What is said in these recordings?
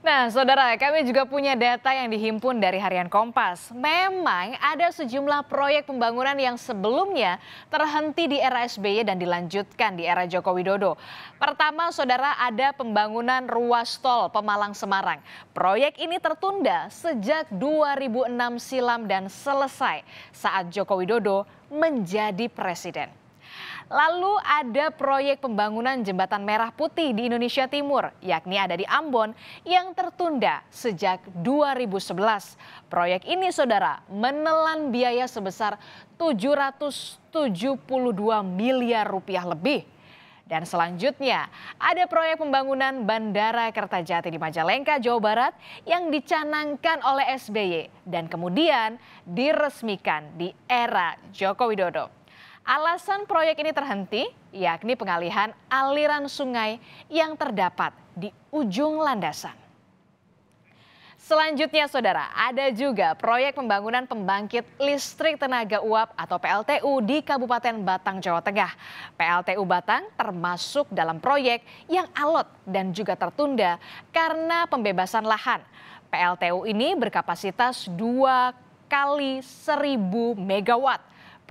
Nah, saudara, kami juga punya data yang dihimpun dari Harian Kompas. Memang ada sejumlah proyek pembangunan yang sebelumnya terhenti di era SBY dan dilanjutkan di era Joko Widodo. Pertama, saudara, ada pembangunan ruas tol Pemalang Semarang. Proyek ini tertunda sejak 2006 silam dan selesai saat Joko Widodo menjadi presiden. Lalu ada proyek pembangunan jembatan merah putih di Indonesia Timur, yakni ada di Ambon yang tertunda sejak 2011. Proyek ini Saudara menelan biaya sebesar 772 miliar rupiah lebih. Dan selanjutnya, ada proyek pembangunan Bandara Kertajati di Majalengka, Jawa Barat yang dicanangkan oleh SBY dan kemudian diresmikan di era Joko Widodo. Alasan proyek ini terhenti yakni pengalihan aliran sungai yang terdapat di ujung landasan. Selanjutnya saudara, ada juga proyek pembangunan pembangkit listrik tenaga uap atau PLTU di Kabupaten Batang, Jawa Tengah. PLTU Batang termasuk dalam proyek yang alot dan juga tertunda karena pembebasan lahan. PLTU ini berkapasitas 2 kali 1000 megawatt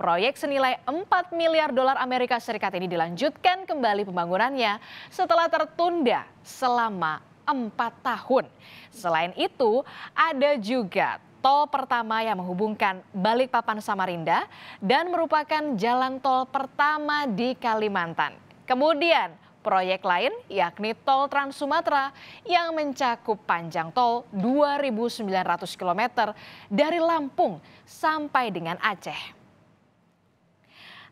Proyek senilai 4 miliar dolar Amerika Serikat ini dilanjutkan kembali pembangunannya setelah tertunda selama 4 tahun. Selain itu, ada juga tol pertama yang menghubungkan Balikpapan Samarinda dan merupakan jalan tol pertama di Kalimantan. Kemudian proyek lain yakni Tol Trans Sumatera yang mencakup panjang tol 2.900 km dari Lampung sampai dengan Aceh.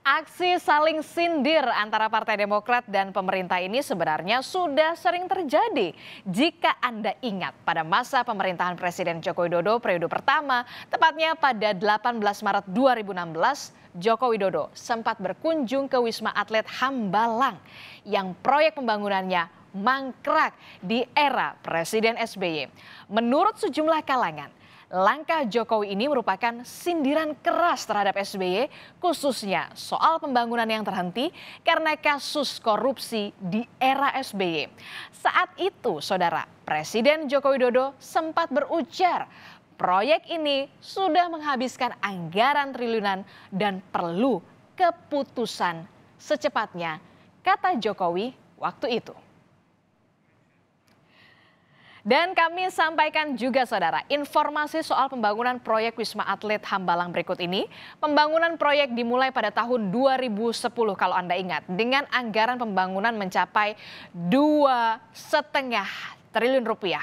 Aksi saling sindir antara Partai Demokrat dan pemerintah ini sebenarnya sudah sering terjadi. Jika Anda ingat pada masa pemerintahan Presiden Joko Widodo periode pertama, tepatnya pada 18 Maret 2016, Joko Widodo sempat berkunjung ke Wisma Atlet Hambalang yang proyek pembangunannya mangkrak di era Presiden SBY. Menurut sejumlah kalangan, Langkah Jokowi ini merupakan sindiran keras terhadap SBY, khususnya soal pembangunan yang terhenti karena kasus korupsi di era SBY. Saat itu, saudara, Presiden Joko Widodo sempat berujar proyek ini sudah menghabiskan anggaran triliunan dan perlu keputusan secepatnya, kata Jokowi waktu itu. Dan kami sampaikan juga saudara informasi soal pembangunan proyek Wisma Atlet Hambalang berikut ini. Pembangunan proyek dimulai pada tahun 2010 kalau Anda ingat dengan anggaran pembangunan mencapai dua setengah triliun rupiah.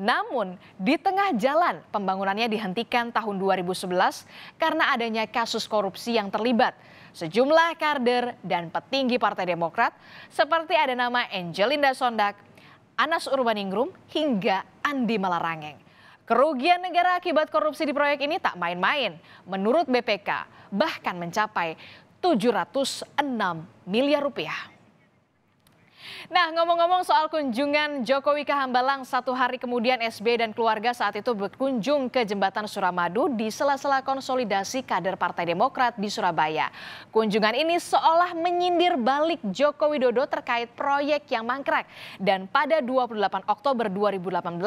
Namun di tengah jalan pembangunannya dihentikan tahun 2011 karena adanya kasus korupsi yang terlibat. Sejumlah kader dan petinggi Partai Demokrat seperti ada nama Angelinda Sondak, Anas Urbaningrum hingga Andi Malarangeng. Kerugian negara akibat korupsi di proyek ini tak main-main. Menurut BPK, bahkan mencapai 706 miliar rupiah. Nah, ngomong-ngomong soal kunjungan Jokowi ke Hambalang, satu hari kemudian SB dan keluarga saat itu berkunjung ke Jembatan Suramadu di sela-sela konsolidasi kader Partai Demokrat di Surabaya. Kunjungan ini seolah menyindir balik Joko Widodo terkait proyek yang mangkrak. Dan pada 28 Oktober 2018,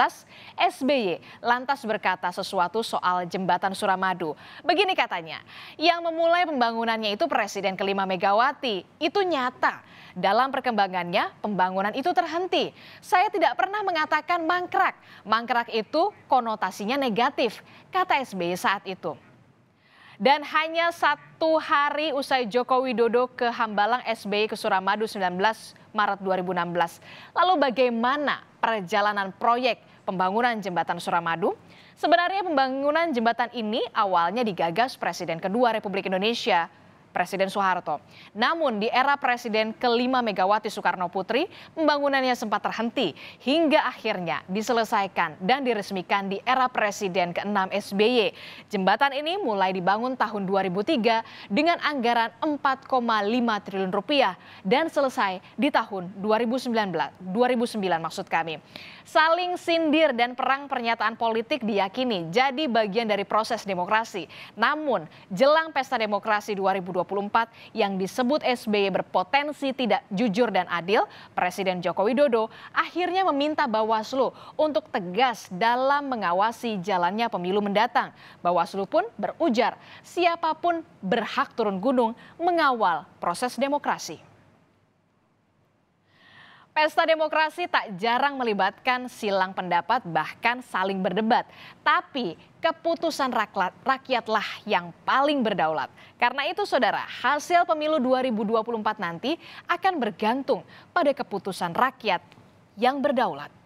SBY lantas berkata sesuatu soal Jembatan Suramadu. Begini katanya, yang memulai pembangunannya itu Presiden kelima Megawati. Itu nyata. Dalam perkembangannya, pembangunan itu terhenti. Saya tidak pernah mengatakan mangkrak. Mangkrak itu konotasinya negatif, kata SBY saat itu. Dan hanya satu hari usai Joko Widodo ke Hambalang SBY ke Suramadu 19 Maret 2016. Lalu bagaimana perjalanan proyek pembangunan jembatan Suramadu? Sebenarnya pembangunan jembatan ini awalnya digagas Presiden kedua Republik Indonesia Presiden Soeharto. Namun di era Presiden kelima Megawati Soekarno Putri, pembangunannya sempat terhenti hingga akhirnya diselesaikan dan diresmikan di era Presiden ke-6 SBY. Jembatan ini mulai dibangun tahun 2003 dengan anggaran 4,5 triliun rupiah dan selesai di tahun 2019. 2009 maksud kami. Saling sindir dan perang pernyataan politik diyakini jadi bagian dari proses demokrasi. Namun, jelang pesta demokrasi 2020 2024 yang disebut SBY berpotensi tidak jujur dan adil, Presiden Joko Widodo akhirnya meminta Bawaslu untuk tegas dalam mengawasi jalannya pemilu mendatang. Bawaslu pun berujar siapapun berhak turun gunung mengawal proses demokrasi. Pesta demokrasi tak jarang melibatkan silang pendapat bahkan saling berdebat. Tapi keputusan rakyatlah yang paling berdaulat. Karena itu saudara, hasil pemilu 2024 nanti akan bergantung pada keputusan rakyat yang berdaulat.